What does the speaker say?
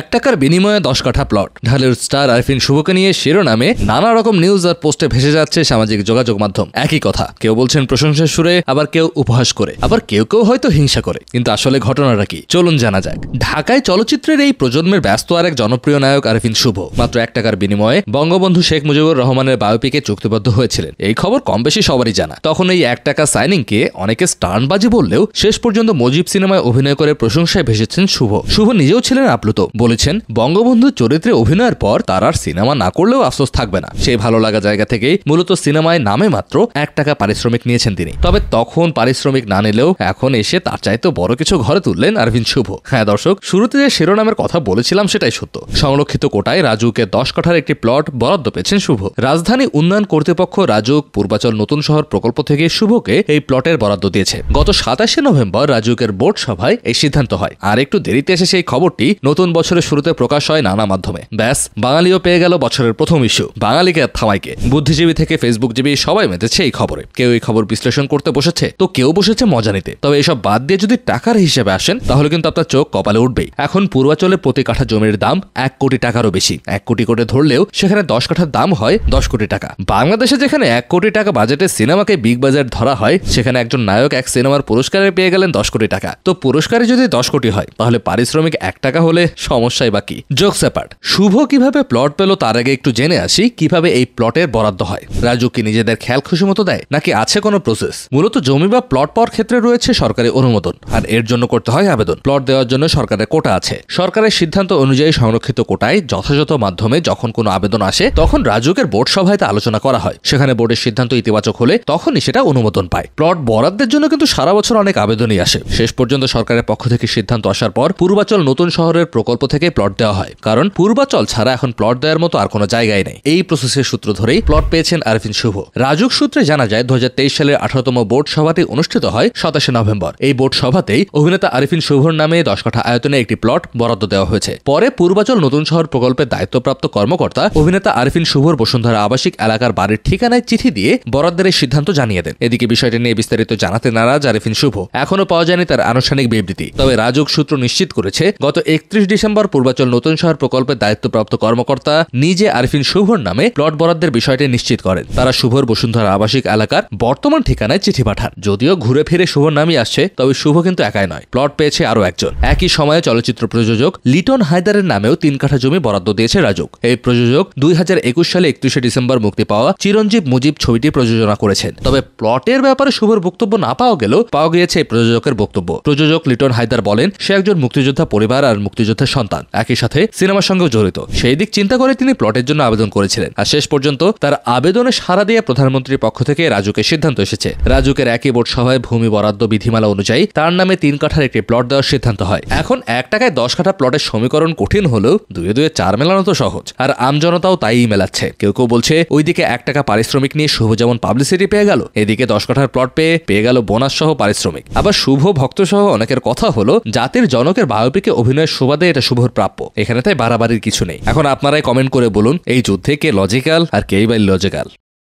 এক টাকার বিনিময়ে দশ কাঠা প্লট ঢালিউড স্টার আরফিন শুভকে নিয়ে শিরোনামে নানা রকম নিউজ আর পোস্টে ভেসে যাচ্ছে সামাজিক যোগাযোগ মাধ্যম একই কথা কেউ বলছেন প্রশংসার সুরে আবার কেউ উপহাস করে আবার কেউ কেউ হয়তো হিংসা করে কিন্তু আসলে ঘটনাটা কি চলুন জানা যাক ঢাকায় চলচ্চিত্রের এই প্রজন্মের ব্যস্ত আর এক জনপ্রিয় নায়ক আরফিন শুভ মাত্র এক টাকার বিনিময়ে বঙ্গবন্ধু শেখ মুজিবুর রহমানের বায়োপিকে চুক্তিবদ্ধ হয়েছিলেন এই খবর কম বেশি সবারই জানা তখন এই এক টাকা সাইনিংকে অনেকে স্টার্নবাজি বললেও শেষ পর্যন্ত মজিব সিনেমায় অভিনয় করে প্রশংসায় ভেসেছেন শুভ শুভ নিজেও ছিলেন আপ্লুত বলেছেন বঙ্গবন্ধু চরিত্রে অভিনয়ের পর তার আর সিনেমা না করলেও আফসোস থাকবে না সেই ভালো লাগা জায়গা থেকেই মূলত সিনেমায় নামে মাত্র এক টাকা পারিশ্রমিক নিয়েছেন তিনি তবে তখন পারিশ্রমিক না নিলেও এখন এসে তার চাইতে বড় কিছু ঘরে তুললেন অরবিন্দ শুভ হ্যাঁ দর্শক শুরুতে যে শিরোনামের কথা বলেছিলাম সেটাই সত্য সংরক্ষিত কোটায় রাজুকে দশ কাঠার একটি প্লট বরাদ্দ পেয়েছেন শুভ রাজধানী উন্নয়ন কর্তৃপক্ষ রাজুক পূর্বাচল নতুন শহর প্রকল্প থেকে শুভকে এই প্লটের বরাদ্দ দিয়েছে গত সাতাশে নভেম্বর রাজুকের বোর্ড সভায় এই সিদ্ধান্ত হয় আর একটু দেরিতে এসে সেই খবরটি নতুন বছর বছরের শুরুতে প্রকাশ হয় নানা মাধ্যমে ব্যাস বাঙালিও পেয়ে গেল বছরের প্রথম ইস্যু বাঙালিকে আর থামাইকে বুদ্ধিজীবী থেকে ফেসবুকজীবী সবাই মেতেছে এই খবরে কেউ এই খবর বিশ্লেষণ করতে বসেছে তো কেউ বসেছে মজা নিতে তবে এসব বাদ দিয়ে যদি টাকার হিসেবে আসেন তাহলে কিন্তু আপনার চোখ কপালে উঠবেই এখন পূর্বাচলে প্রতি কাঠা জমির দাম এক কোটি টাকারও বেশি এক কোটি করে ধরলেও সেখানে দশ কাঠার দাম হয় দশ কোটি টাকা বাংলাদেশে যেখানে এক কোটি টাকা বাজেটে সিনেমাকে বিগ বাজার ধরা হয় সেখানে একজন নায়ক এক সিনেমার পুরস্কারে পেয়ে গেলেন দশ কোটি টাকা তো পুরস্কারে যদি দশ কোটি হয় তাহলে পারিশ্রমিক এক টাকা হলে সব সমস্যাই বা কি জোক স্যাপার্ট শুভ কিভাবে প্লট পেল তার আগে একটু জেনে আসি কিভাবে এই প্লটের বরাদ্দ হয় রাজু কি নিজেদের খেয়াল খুশি মতো দেয় নাকি আছে কোনো প্রসেস মূলত জমি বা প্লট পাওয়ার ক্ষেত্রে রয়েছে সরকারি অনুমোদন আর এর জন্য করতে হয় আবেদন প্লট দেওয়ার জন্য সরকারের কোটা আছে সরকারের সিদ্ধান্ত অনুযায়ী সংরক্ষিত কোটায় যথাযথ মাধ্যমে যখন কোনো আবেদন আসে তখন রাজুকের বোর্ড সভায় আলোচনা করা হয় সেখানে বোর্ডের সিদ্ধান্ত ইতিবাচক হলে তখনই সেটা অনুমোদন পায় প্লট বরাদ্দের জন্য কিন্তু সারা বছর অনেক আবেদনই আসে শেষ পর্যন্ত সরকারের পক্ষ থেকে সিদ্ধান্ত আসার পর পূর্বাচল নতুন শহরের প্রকল্প থেকে প্লট দেওয়া হয় কারণ পূর্বাচল ছাড়া এখন প্লট দেওয়ার মতো আর কোনো জায়গায় নেই এই প্রসেসের সূত্র ধরেই প্লট পেয়েছেন আরফিন শুভ রাজুক সূত্রে জানা যায় দু সালের আঠারোতম বোর্ড সভাটি অনুষ্ঠিত হয় সাতাশে নভেম্বর এই বোর্ড সভাতেই অভিনেতা আরিফিন শুভর নামে দশ কাঠা আয়তনে একটি প্লট বরাদ্দ দেওয়া হয়েছে পরে পূর্বাচল নতুন শহর প্রকল্পের দায়িত্বপ্রাপ্ত কর্মকর্তা অভিনেতা আরিফিন শুভর বসুন্ধরা আবাসিক এলাকার বাড়ির ঠিকানায় চিঠি দিয়ে বরাদ্দের এই সিদ্ধান্ত জানিয়ে দেন এদিকে বিষয়টি নিয়ে বিস্তারিত জানাতে নারাজ আরিফিন শুভ এখনও পাওয়া যায়নি তার আনুষ্ঠানিক বিবৃতি তবে রাজুক সূত্র নিশ্চিত করেছে গত একত্রিশ ডিসেম্বর নম্বর পূর্বাচল নতুন শহর প্রকল্পের দায়িত্বপ্রাপ্ত কর্মকর্তা নিজে আরিফিন শুভর নামে প্লট বরাদ্দের বিষয়টি নিশ্চিত করেন তারা শুভর বসুন্ধরা আবাসিক এলাকার বর্তমান ঠিকানায় চিঠি পাঠান যদিও ঘুরে ফিরে শুভর নামই আসছে তবে শুভ কিন্তু একাই নয় প্লট পেয়েছে আরও একজন একই সময়ে চলচ্চিত্র প্রযোজক লিটন হায়দারের নামেও তিন কাঠা জমি বরাদ্দ দিয়েছে রাজুক এই প্রযোজক দুই সালে একত্রিশে ডিসেম্বর মুক্তি পাওয়া চিরঞ্জীব মুজিব ছবিটি প্রযোজনা করেছেন তবে প্লটের ব্যাপারে শুভর বক্তব্য না পাওয়া গেলেও পাওয়া গিয়েছে এই প্রযোজকের বক্তব্য প্রযোজক লিটন হায়দার বলেন সে একজন মুক্তিযোদ্ধা পরিবার আর মুক্তিযোদ্ধা সন্তান একই সাথে সিনেমার সঙ্গেও জড়িত সেই দিক চিন্তা করে তিনি প্লটের জন্য আবেদন করেছিলেন আর শেষ পর্যন্ত তার আবেদনে সাড়া দিয়ে প্রধানমন্ত্রীর পক্ষ থেকে রাজুকে সিদ্ধান্ত এসেছে রাজুকের একই বোর্ড সভায় ভূমি বরাদ্দ বিধিমালা অনুযায়ী তার নামে তিন কাঠার একটি প্লট দেওয়ার সিদ্ধান্ত হয় এখন এক টাকায় দশ কাঠা প্লটের সমীকরণ কঠিন হলেও দুয়ে দুয়ে চার মেলানো তো সহজ আর আমজনতাও তাই মেলাচ্ছে কেউ কেউ বলছে ওইদিকে এক টাকা পারিশ্রমিক নিয়ে শুভ যেমন পাবলিসিটি পেয়ে গেল এদিকে দশ কাঠার প্লট পেয়ে পেয়ে গেল বোনাস সহ পারিশ্রমিক আবার শুভ ভক্ত সহ অনেকের কথা হলো জাতির জনকের বায়োপিকে অভিনয়ের সুবাদে এটা শুভর প্রাপ্য এখানে তাই বাড়াবাড়ির কিছু নেই এখন আপনারাই কমেন্ট করে বলুন এই যুদ্ধে কে লজিক্যাল আর কে বা লজিক্যাল